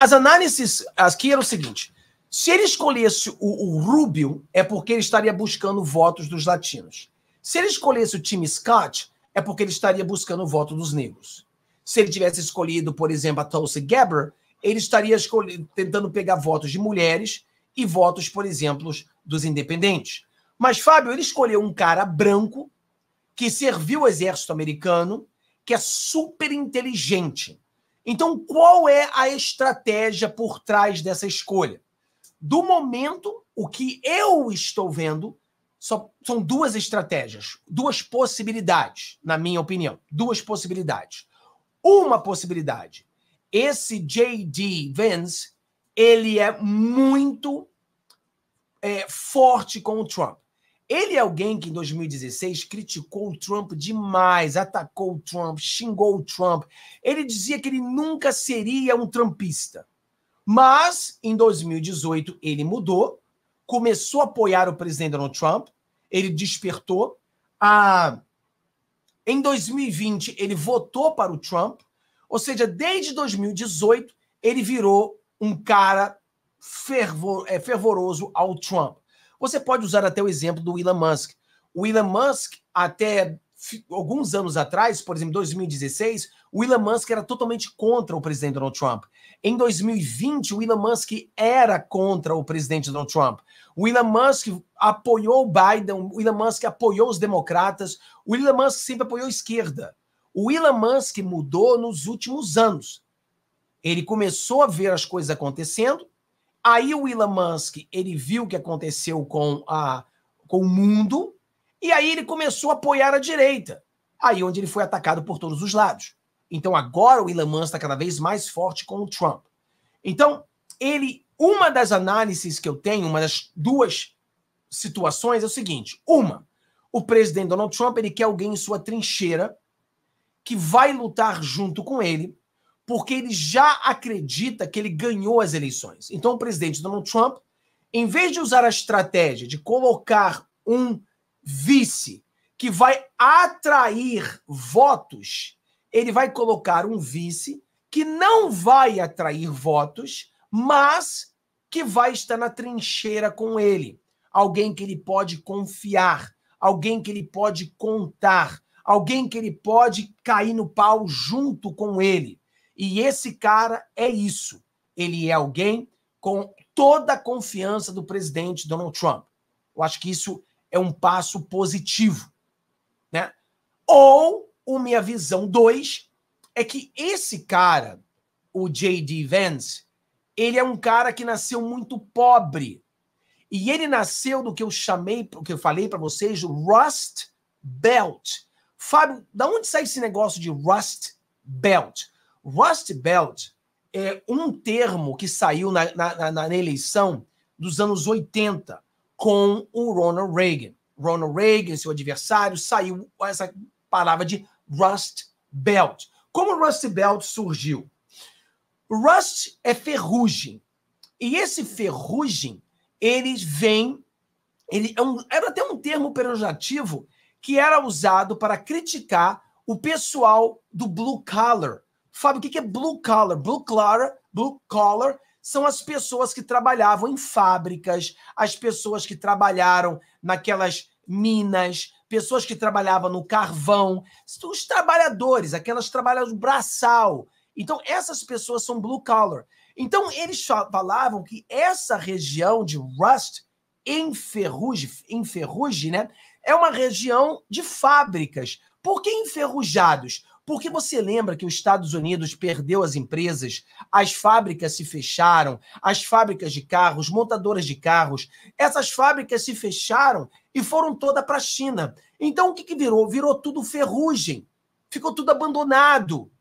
As análises aqui eram o seguinte: se ele escolhesse o, o Rubio, é porque ele estaria buscando votos dos latinos. Se ele escolhesse o Tim Scott, é porque ele estaria buscando o voto dos negros. Se ele tivesse escolhido, por exemplo, a Tulsi Gabbard, ele estaria tentando pegar votos de mulheres e votos, por exemplo, dos independentes. Mas, Fábio, ele escolheu um cara branco que serviu o exército americano, que é super inteligente. Então, qual é a estratégia por trás dessa escolha? Do momento, o que eu estou vendo só, são duas estratégias, duas possibilidades, na minha opinião. Duas possibilidades. Uma possibilidade: esse J.D. Vance ele é muito é, forte com o Trump. Ele é alguém que em 2016 criticou o Trump demais, atacou o Trump, xingou o Trump. Ele dizia que ele nunca seria um trumpista. Mas em 2018 ele mudou, começou a apoiar o presidente Donald Trump, ele despertou. em 2020 ele votou para o Trump, ou seja, desde 2018 ele virou um cara fervor, é, fervoroso ao Trump. Você pode usar até o exemplo do Elon Musk. O Elon Musk, até alguns anos atrás, por exemplo, 2016, o Elon Musk era totalmente contra o presidente Donald Trump. Em 2020, o Elon Musk era contra o presidente Donald Trump. O Elon Musk apoiou Biden, o Elon Musk apoiou os democratas, o Elon Musk sempre apoiou a esquerda. O Elon Musk mudou nos últimos anos. Ele começou a ver as coisas acontecendo Aí o Elon Musk, ele viu o que aconteceu com, a, com o mundo, e aí ele começou a apoiar a direita. Aí onde ele foi atacado por todos os lados. Então agora o Elon Musk está cada vez mais forte com o Trump. Então, ele, uma das análises que eu tenho, uma das duas situações é o seguinte: uma, o presidente Donald Trump ele quer alguém em sua trincheira que vai lutar junto com ele porque ele já acredita que ele ganhou as eleições. Então, o presidente Donald Trump, em vez de usar a estratégia de colocar um vice que vai atrair votos, ele vai colocar um vice que não vai atrair votos, mas que vai estar na trincheira com ele. Alguém que ele pode confiar, alguém que ele pode contar, alguém que ele pode cair no pau junto com ele. E esse cara é isso. Ele é alguém com toda a confiança do presidente Donald Trump. Eu acho que isso é um passo positivo. Né? Ou, o minha visão 2 é que esse cara, o J.D. Vance, ele é um cara que nasceu muito pobre. E ele nasceu do que eu chamei, do que eu falei para vocês, o Rust Belt. Fábio, da onde sai esse negócio de Rust Belt? Rust Belt é um termo que saiu na, na, na, eleição dos anos 80 com o Ronald Reagan. Ronald Reagan, seu adversário, saiu essa palavra de Rust Belt. Como Rust Belt surgiu? Rust é ferrugem. E esse ferrugem, ele vem. Ele é um, era até um termo pejorativo que era usado para criticar o pessoal do blue collar, Fábio, o que é blue collar? Blue collar, blue collar são as pessoas que trabalhavam em fábricas, as pessoas que trabalharam naquelas minas, pessoas que trabalhavam no carvão, os trabalhadores, aquelas trabalhadoras do braçal. Então, essas pessoas são blue collar. Então, eles falavam que essa região de Rust, em ferrugem, em ferrugem né, é uma região de fábricas. Por que enferrujados? Porque você lembra que os Estados Unidos perdeu as empresas, as fábricas se fecharam, as fábricas de carros, montadoras de carros, essas fábricas se fecharam e foram toda para a China. Então o que, que virou? Virou tudo ferrugem, ficou tudo abandonado.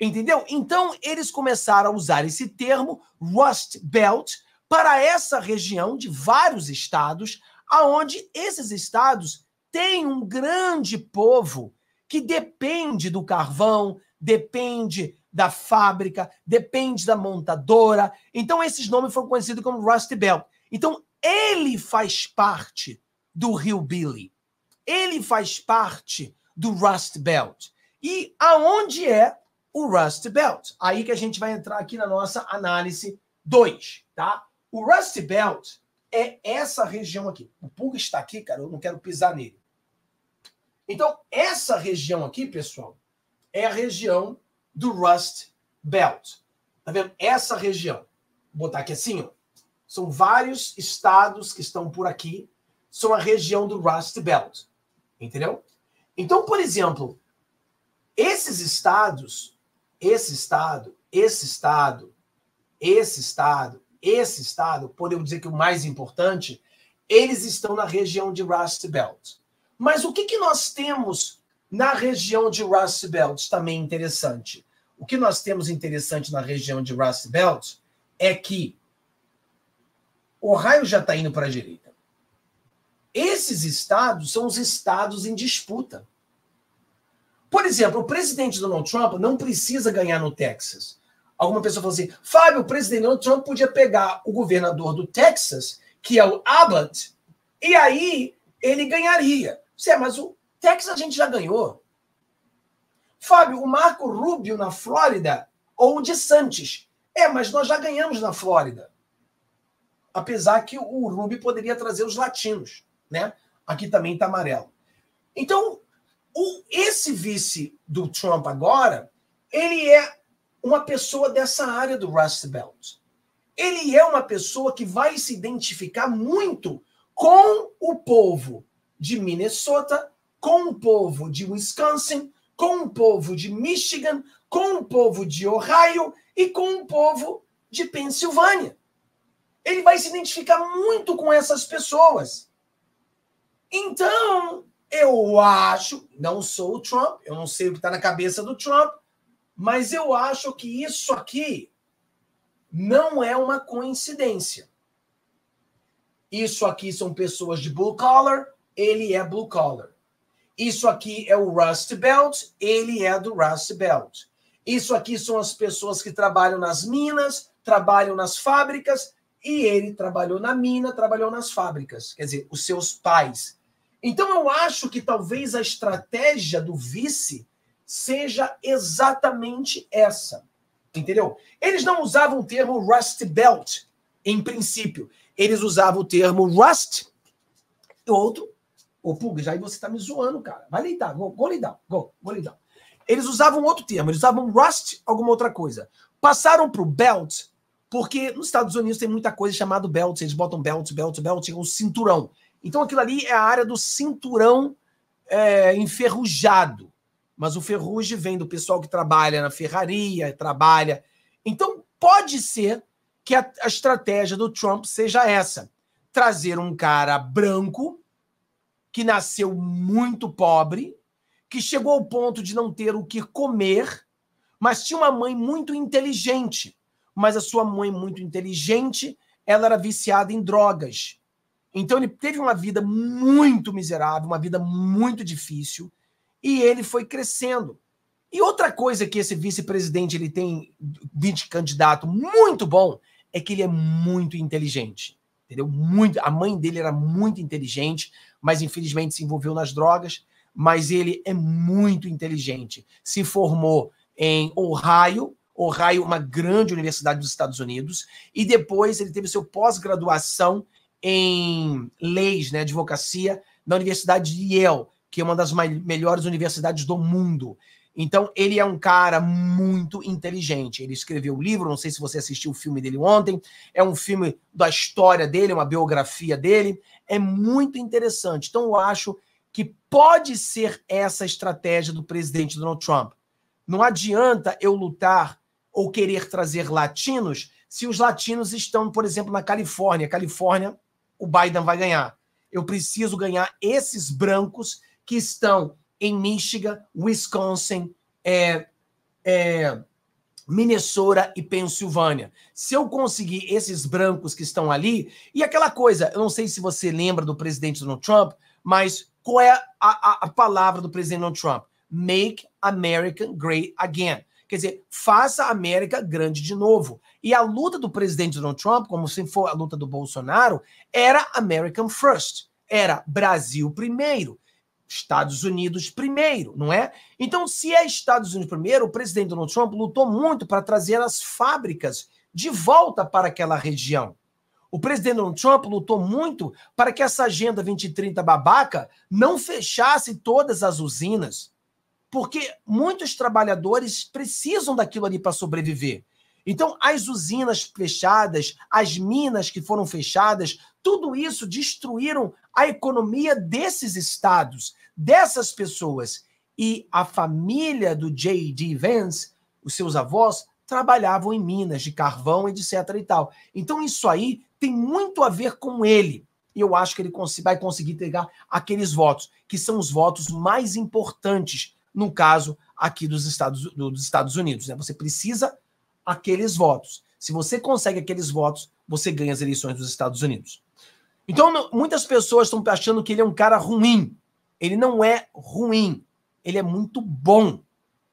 Entendeu? Então eles começaram a usar esse termo Rust Belt para essa região de vários estados, aonde esses estados têm um grande povo que depende do carvão, depende da fábrica, depende da montadora. Então, esses nomes foram conhecidos como Rust Belt. Então, ele faz parte do Rio Billy. Ele faz parte do Rust Belt. E aonde é o Rust Belt? Aí que a gente vai entrar aqui na nossa análise 2, tá? O Rust Belt é essa região aqui. O Pulga está aqui, cara, eu não quero pisar nele. Então, essa região aqui, pessoal, é a região do Rust Belt. Tá vendo? Essa região. Vou botar aqui assim, ó. São vários estados que estão por aqui, são a região do Rust Belt. Entendeu? Então, por exemplo, esses estados, esse estado, esse estado, esse estado, esse estado, podemos dizer que o mais importante, eles estão na região de Rust Belt. Mas o que, que nós temos na região de Rust Belt também interessante? O que nós temos interessante na região de Rust Belt é que o raio já está indo para a direita. Esses estados são os estados em disputa. Por exemplo, o presidente Donald Trump não precisa ganhar no Texas. Alguma pessoa falou assim: Fábio, o presidente Donald Trump podia pegar o governador do Texas, que é o Abbott, e aí ele ganharia. É, mas o Texas a gente já ganhou. Fábio, o Marco Rubio na Flórida ou o de Santos? É, mas nós já ganhamos na Flórida. Apesar que o Rubio poderia trazer os latinos, né? Aqui também está amarelo. Então, o, esse vice do Trump agora, ele é uma pessoa dessa área do Rust Belt. Ele é uma pessoa que vai se identificar muito com o povo de Minnesota, com o povo de Wisconsin, com o povo de Michigan, com o povo de Ohio e com o povo de Pensilvânia. Ele vai se identificar muito com essas pessoas. Então, eu acho, não sou o Trump, eu não sei o que está na cabeça do Trump, mas eu acho que isso aqui não é uma coincidência. Isso aqui são pessoas de blue collar, ele é blue collar. Isso aqui é o Rust Belt, ele é do Rust Belt. Isso aqui são as pessoas que trabalham nas minas, trabalham nas fábricas, e ele trabalhou na mina, trabalhou nas fábricas, quer dizer, os seus pais. Então eu acho que talvez a estratégia do vice seja exatamente essa. Entendeu? Eles não usavam o termo Rust Belt, em princípio. Eles usavam o termo Rust, outro Ô, Pugas, aí você tá me zoando, cara. Vai lidar, go, go lidar, go, go lidar. Eles usavam outro termo, eles usavam rust, alguma outra coisa. Passaram pro belt, porque nos Estados Unidos tem muita coisa chamada belt, eles botam belt, belt, belt, é um cinturão. Então aquilo ali é a área do cinturão é, enferrujado. Mas o ferrugem vem do pessoal que trabalha na ferraria, trabalha. Então pode ser que a, a estratégia do Trump seja essa: trazer um cara branco que nasceu muito pobre, que chegou ao ponto de não ter o que comer, mas tinha uma mãe muito inteligente. Mas a sua mãe muito inteligente, ela era viciada em drogas. Então ele teve uma vida muito miserável, uma vida muito difícil, e ele foi crescendo. E outra coisa que esse vice-presidente ele tem de candidato muito bom é que ele é muito inteligente entendeu? Muito, a mãe dele era muito inteligente, mas infelizmente se envolveu nas drogas, mas ele é muito inteligente. Se formou em Ohio, Ohio, uma grande universidade dos Estados Unidos, e depois ele teve seu pós-graduação em leis, né, advocacia, na Universidade de Yale, que é uma das melhores universidades do mundo. Então, ele é um cara muito inteligente. Ele escreveu o livro, não sei se você assistiu o filme dele ontem. É um filme da história dele, uma biografia dele. É muito interessante. Então, eu acho que pode ser essa a estratégia do presidente Donald Trump. Não adianta eu lutar ou querer trazer latinos se os latinos estão, por exemplo, na Califórnia. Califórnia, o Biden vai ganhar. Eu preciso ganhar esses brancos que estão em Michigan, Wisconsin, é, é, Minnesota e Pensilvânia. Se eu conseguir esses brancos que estão ali, e aquela coisa, eu não sei se você lembra do presidente Donald Trump, mas qual é a, a, a palavra do presidente Donald Trump? Make America Great Again. Quer dizer, faça a América grande de novo. E a luta do presidente Donald Trump, como se for a luta do Bolsonaro, era American First, era Brasil primeiro. Estados Unidos primeiro, não é? Então, se é Estados Unidos primeiro, o presidente Donald Trump lutou muito para trazer as fábricas de volta para aquela região. O presidente Donald Trump lutou muito para que essa agenda 2030 babaca não fechasse todas as usinas, porque muitos trabalhadores precisam daquilo ali para sobreviver. Então, as usinas fechadas, as minas que foram fechadas, tudo isso destruíram a economia desses estados, dessas pessoas. E a família do J.D. Vance, os seus avós, trabalhavam em minas de carvão, etc. e tal. Então, isso aí tem muito a ver com ele. E eu acho que ele vai conseguir pegar aqueles votos, que são os votos mais importantes, no caso aqui dos Estados, dos Estados Unidos. Né? Você precisa aqueles votos. Se você consegue aqueles votos, você ganha as eleições dos Estados Unidos. Então, muitas pessoas estão achando que ele é um cara ruim. Ele não é ruim. Ele é muito bom.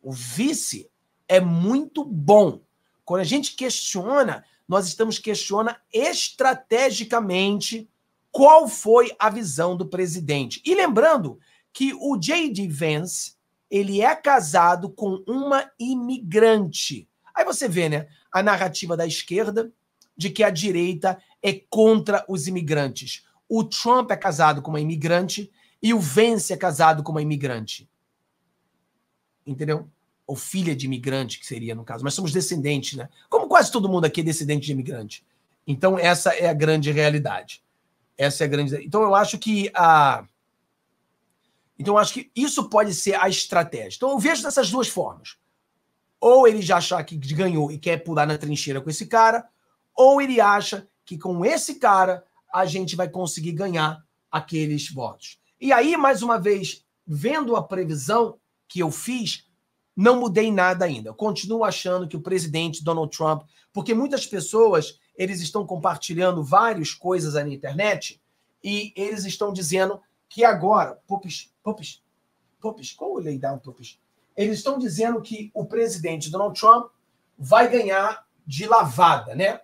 O vice é muito bom. Quando a gente questiona, nós estamos questionando estrategicamente qual foi a visão do presidente. E lembrando que o J.D. Vance, ele é casado com uma imigrante. Aí você vê, né, a narrativa da esquerda, de que a direita é contra os imigrantes. O Trump é casado com uma imigrante e o Vence é casado com uma imigrante. Entendeu? Ou filha de imigrante, que seria no caso. Mas somos descendentes, né? Como quase todo mundo aqui é descendente de imigrante. Então, essa é a grande realidade. Essa é a grande. Então, eu acho que a. Então, eu acho que isso pode ser a estratégia. Então, eu vejo dessas duas formas. Ou ele já achar que ganhou e quer pular na trincheira com esse cara, ou ele acha que com esse cara a gente vai conseguir ganhar aqueles votos. E aí, mais uma vez, vendo a previsão que eu fiz, não mudei nada ainda. Eu continuo achando que o presidente Donald Trump, porque muitas pessoas eles estão compartilhando várias coisas na internet e eles estão dizendo que agora, popis, popis, popis, como lei dá um popis? Eles estão dizendo que o presidente Donald Trump vai ganhar de lavada, né?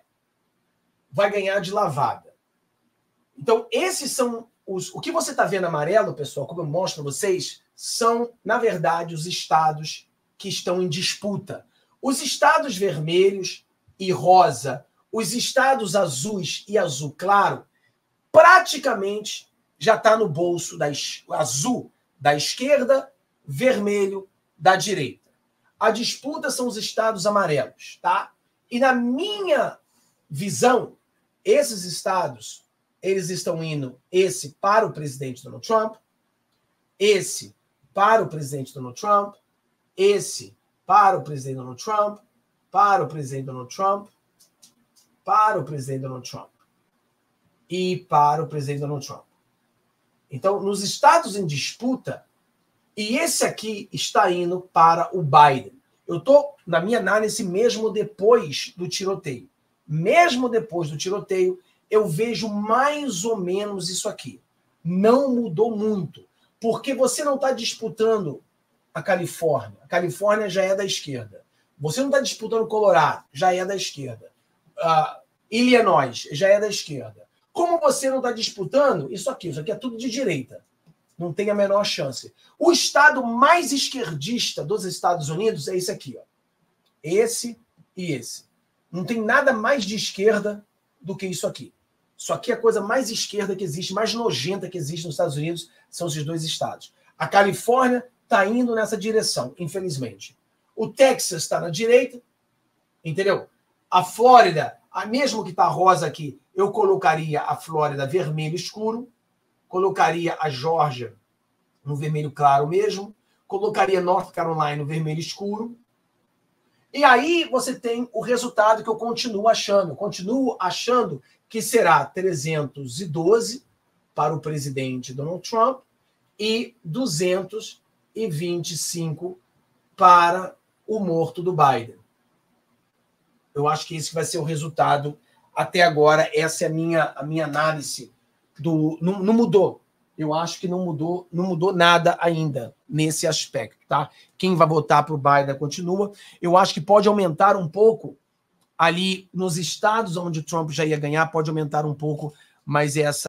vai ganhar de lavada. Então, esses são os. O que você está vendo amarelo, pessoal, como eu mostro a vocês, são, na verdade, os estados que estão em disputa. Os estados vermelhos e rosa, os estados azuis e azul claro, praticamente já está no bolso da azul da esquerda, vermelho da direita. A disputa são os estados amarelos, tá? E na minha visão, esses estados, eles estão indo esse para o presidente Donald Trump, esse para o presidente Donald Trump, esse para o presidente Donald Trump, para o presidente Donald Trump, para o presidente Donald Trump e para o presidente Donald Trump. Então, nos estados em disputa, e esse aqui está indo para o Biden. Eu estou, na minha análise, mesmo depois do tiroteio mesmo depois do tiroteio, eu vejo mais ou menos isso aqui. Não mudou muito, porque você não está disputando a Califórnia. A Califórnia já é da esquerda. Você não está disputando o Colorado, já é da esquerda. Uh, Illinois já é da esquerda. Como você não está disputando isso aqui, isso aqui é tudo de direita. Não tem a menor chance. O estado mais esquerdista dos Estados Unidos é esse aqui, ó. Esse e esse. Não tem nada mais de esquerda do que isso aqui. Isso aqui é a coisa mais esquerda que existe, mais nojenta que existe nos Estados Unidos, são esses dois estados. A Califórnia está indo nessa direção, infelizmente. O Texas está na direita, entendeu? A Flórida, a mesmo que está rosa aqui, eu colocaria a Flórida vermelho escuro, colocaria a Georgia no vermelho claro mesmo, colocaria North Carolina no vermelho escuro, e aí você tem o resultado que eu continuo achando. Eu continuo achando que será 312 para o presidente Donald Trump e 225 para o morto do Biden. Eu acho que esse vai ser o resultado até agora. Essa é a minha, a minha análise do. Não, não mudou eu acho que não mudou, não mudou nada ainda nesse aspecto, tá? Quem vai votar para o Biden continua. Eu acho que pode aumentar um pouco ali nos estados onde o Trump já ia ganhar, pode aumentar um pouco, mas essa